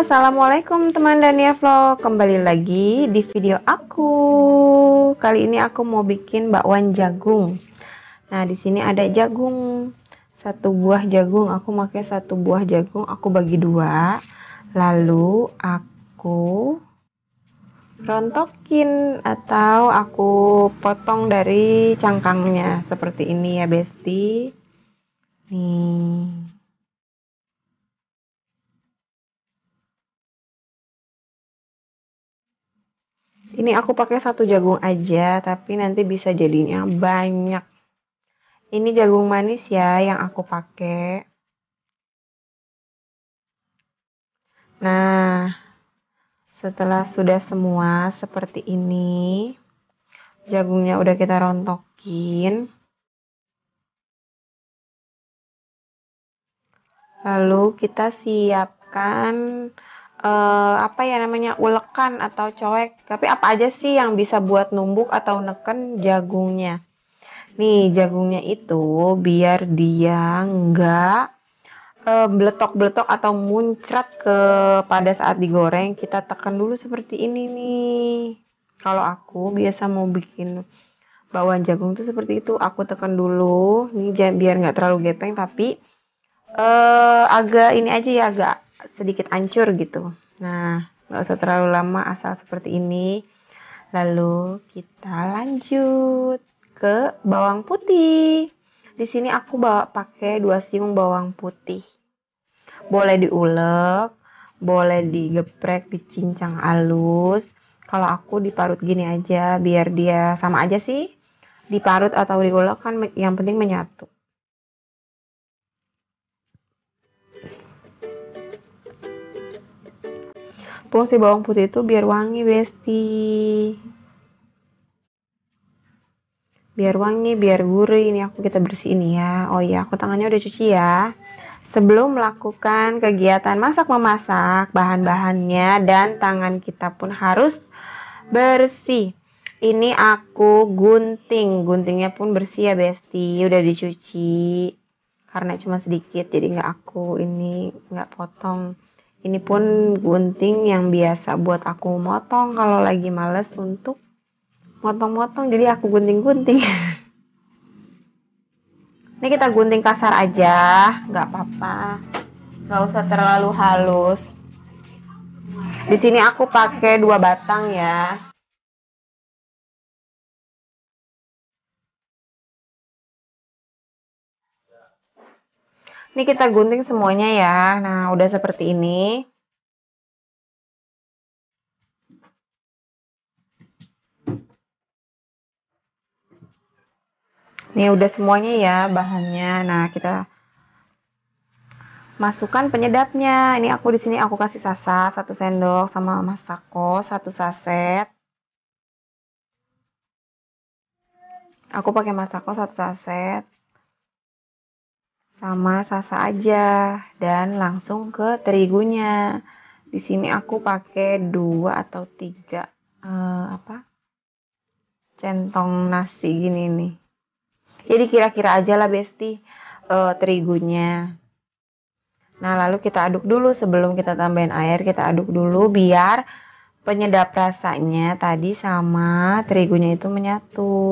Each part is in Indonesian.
assalamualaikum teman Dania Vlog Kembali lagi di video aku Kali ini aku mau bikin bakwan jagung Nah di sini ada jagung Satu buah jagung Aku pakai satu buah jagung Aku bagi dua Lalu aku rontokin atau aku potong dari cangkangnya seperti ini ya Besti nih Ini aku pakai satu jagung aja, tapi nanti bisa jadinya banyak. Ini jagung manis ya yang aku pakai. Nah, setelah sudah semua seperti ini, jagungnya udah kita rontokin. Lalu kita siapkan uh, apa ya namanya ulekan atau coek. Tapi apa aja sih yang bisa buat numbuk atau neken jagungnya? Nih jagungnya itu biar dia nggak uh, eh, beletok-beletok atau muncrat ke pada saat digoreng kita tekan dulu seperti ini nih. Kalau aku biasa mau bikin bawang jagung tuh seperti itu aku tekan dulu nih biar nggak terlalu gepeng tapi uh, agak ini aja ya agak sedikit ancur gitu. Nah, nggak usah terlalu lama asal seperti ini. Lalu kita lanjut ke bawang putih. Di sini aku bawa pakai dua siung bawang putih. Boleh diulek, boleh digeprek, dicincang halus. Kalau aku diparut gini aja biar dia sama aja sih. Diparut atau diulek kan yang penting menyatu. Pun bawang putih itu biar wangi, Besti. Biar wangi, biar gurih. Ini aku kita bersih ini ya. Oh iya, aku tangannya udah cuci ya. Sebelum melakukan kegiatan masak-memasak, bahan-bahannya dan tangan kita pun harus bersih. Ini aku gunting, guntingnya pun bersih ya Besti, udah dicuci karena cuma sedikit jadi nggak aku ini nggak potong ini pun gunting yang biasa buat aku motong kalau lagi males untuk motong-motong jadi aku gunting-gunting. Ini kita gunting kasar aja, nggak apa-apa, nggak usah terlalu halus. Di sini aku pakai dua batang ya. Ini kita gunting semuanya ya. Nah, udah seperti ini. Ini udah semuanya ya bahannya. Nah, kita masukkan penyedapnya. Ini aku di sini aku kasih sasa satu sendok sama masako satu saset. Aku pakai masako satu saset sama sasa aja dan langsung ke terigunya. Di sini aku pakai dua atau tiga eh, apa centong nasi gini nih. Jadi kira-kira aja lah besti eh, terigunya. Nah lalu kita aduk dulu sebelum kita tambahin air kita aduk dulu biar penyedap rasanya tadi sama terigunya itu menyatu.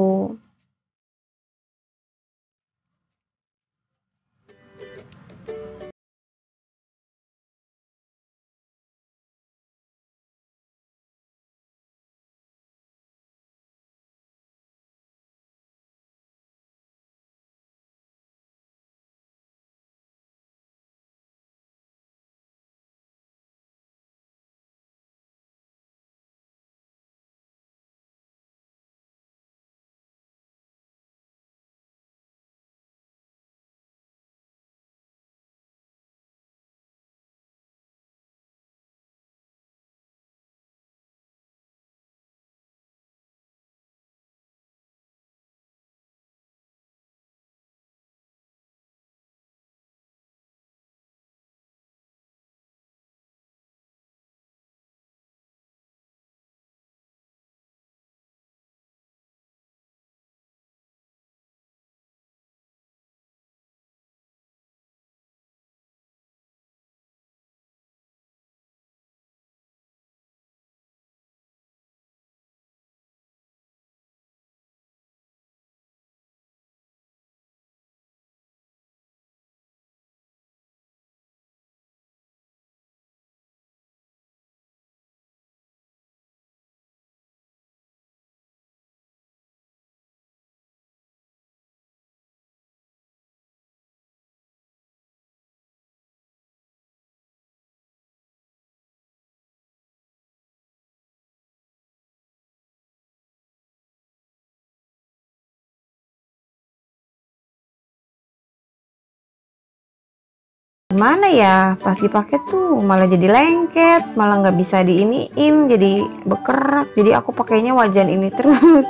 gimana ya pas dipakai tuh malah jadi lengket malah nggak bisa diiniin jadi bekerak. jadi aku pakainya wajan ini terus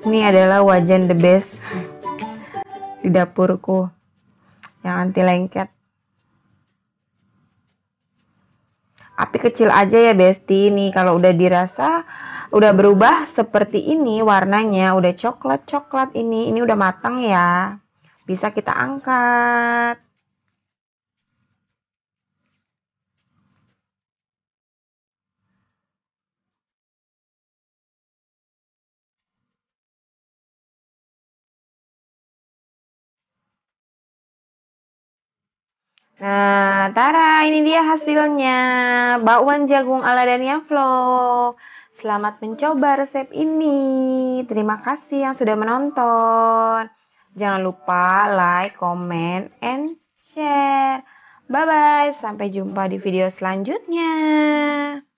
ini adalah wajan the best di dapurku yang anti lengket api kecil aja ya besti ini kalau udah dirasa udah berubah seperti ini warnanya udah coklat coklat ini ini udah matang ya bisa kita angkat Nah, Tara, ini dia hasilnya. Bakwan jagung ala Dania Flow. Selamat mencoba resep ini. Terima kasih yang sudah menonton. Jangan lupa like, comment, and share. Bye-bye. Sampai jumpa di video selanjutnya.